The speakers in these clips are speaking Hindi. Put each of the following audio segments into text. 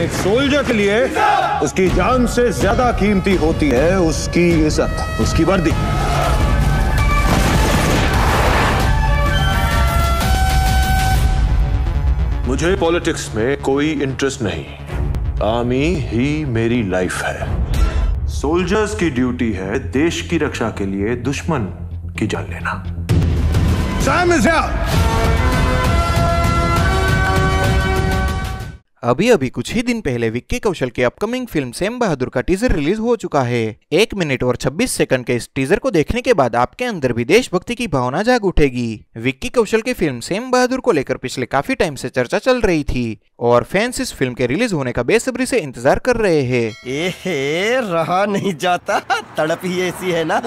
अपने सोल्जर के लिए उसकी जान से ज्यादा कीमती होती है उसकी इज्जत उसकी वर्दी मुझे पॉलिटिक्स में कोई इंटरेस्ट नहीं आर्मी ही मेरी लाइफ है सोल्जर्स की ड्यूटी है देश की रक्षा के लिए दुश्मन की जान लेना Time is out. अभी अभी कुछ ही दिन पहले विक्की कौशल की अपकमिंग फिल्म सेम बहादुर का टीजर रिलीज हो चुका है एक मिनट और 26 सेकंड के इस टीजर को देखने के बाद आपके अंदर भी देशभक्ति की भावना जाग उठेगी विक्की कौशल की फिल्म सेम बहादुर को लेकर पिछले काफी टाइम से चर्चा चल रही थी और फैंस इस फिल्म के रिलीज होने का बेसब्री ऐसी इंतजार कर रहे हैं रहा नहीं जाता तड़प ही ऐसी है ना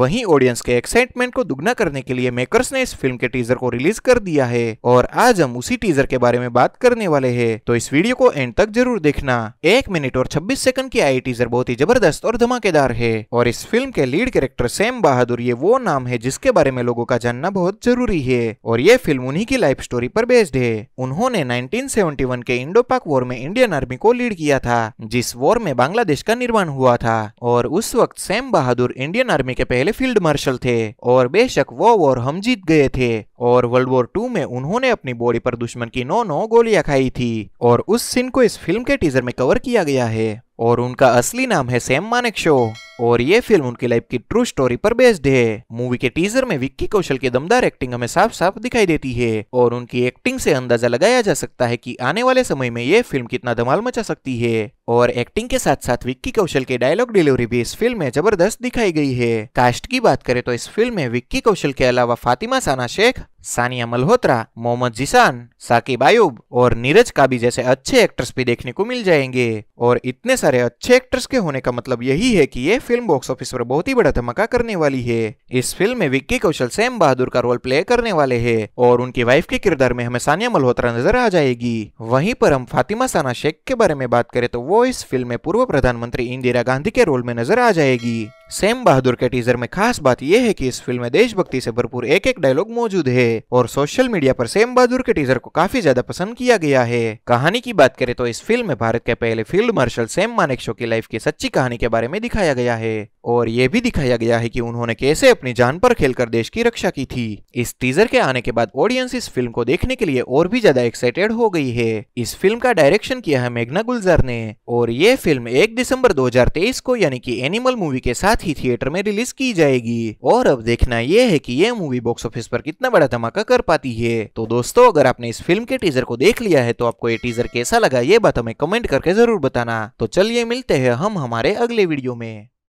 वही ऑडियंस के एक्साइटमेंट को दुगना करने के लिए मेकर ने इस फिल्म के टीजर को रिलीज कर दिया है और आज हम उसी टीजर के बारे में बात करने वाले हैं तो इस वीडियो को एंड तक जरूर देखना एक मिनट और छब्बीस सेकंड की आई टीजर बहुत ही जबरदस्त और धमाकेदार है और इस फिल्म के लीड कैरेक्टर सैम बहादुर ये वो नाम है जिसके बारे में लोगों का जानना बहुत जरूरी है और ये फिल्म उन्हीं की लाइफ स्टोरी पर बेस्ड है उन्होंने 1971 के इंडो पाक वॉर में इंडियन आर्मी को लीड किया था जिस वॉर में बांग्लादेश का निर्माण हुआ था और उस वक्त सैम बहादुर इंडियन आर्मी के पहले फील्ड मार्शल थे और बेशक वो वॉर हम जीत गए थे और वर्ल्ड वॉर टू में उन्होंने अपनी बॉडी पर दुश्मन की नो नौ नौ गोलियां खाई थी और उस सीन को इस फिल्म के टीजर में कवर किया गया है और उनका असली नाम है सैम मानेक शो और ये फिल्म उनकी लाइफ की ट्रू स्टोरी पर बेस्ड है मूवी के टीजर में विक्की कौशल की दमदार एक्टिंग हमें साफ साफ दिखाई देती है और उनकी एक्टिंग से अंदाजा लगाया जा सकता है कि आने वाले समय में ये फिल्म कितना धमाल मचा सकती है और एक्टिंग के साथ साथ विक्की कौशल के डायलॉग डिलीवरी भी इस फिल्म में जबरदस्त दिखाई गई है कास्ट की बात करें तो इस फिल्म में विक्की कौशल के अलावा फातिमा साना शेख सानिया मल्होत्रा मोहम्मद जिसान साकिब आयुब और नीरज काबी जैसे अच्छे एक्टर्स भी देखने को मिल जाएंगे और इतने सारे अच्छे एक्टर्स के होने का मतलब यही है कि ये फिल्म बॉक्स ऑफिस पर बहुत ही बड़ा धमाका करने वाली है इस फिल्म में विक्की कौशल सैम बहादुर का रोल प्ले करने वाले है और उनकी वाइफ के किरदार में हमें सानिया मल्होत्रा नजर आ जाएगी वहीं पर हम फातिमा साना शेख के बारे में बात करें तो वो इस फिल्म में पूर्व प्रधानमंत्री इंदिरा गांधी के रोल में नजर आ जाएगी सेम बहादुर के टीजर में खास बात यह है कि इस फिल्म में देशभक्ति से भरपूर एक एक डायलॉग मौजूद है और सोशल मीडिया पर सेम बहादुर के टीजर को काफी ज्यादा पसंद किया गया है कहानी की बात करें तो इस फिल्म में भारत के पहले फील्ड मार्शल सेम मानेकशो की लाइफ की सच्ची कहानी के बारे में दिखाया गया है और ये भी दिखाया गया है कि उन्होंने कैसे अपनी जान पर खेलकर देश की रक्षा की थी इस टीजर के आने के बाद ऑडियंस इस फिल्म को देखने के लिए और भी ज्यादा एक्साइटेड हो गई है इस फिल्म का डायरेक्शन किया है मेघना गुलजार ने और ये फिल्म 1 दिसंबर 2023 को यानी कि एनिमल मूवी के साथ ही थिएटर में रिलीज की जाएगी और अब देखना यह है की ये मूवी बॉक्स ऑफिस पर कितना बड़ा धमाका कर पाती है तो दोस्तों अगर आपने इस फिल्म के टीजर को देख लिया है तो आपको ये टीजर कैसा लगा ये बात हमें कमेंट करके जरूर बताना तो चलिए मिलते हैं हम हमारे अगले वीडियो में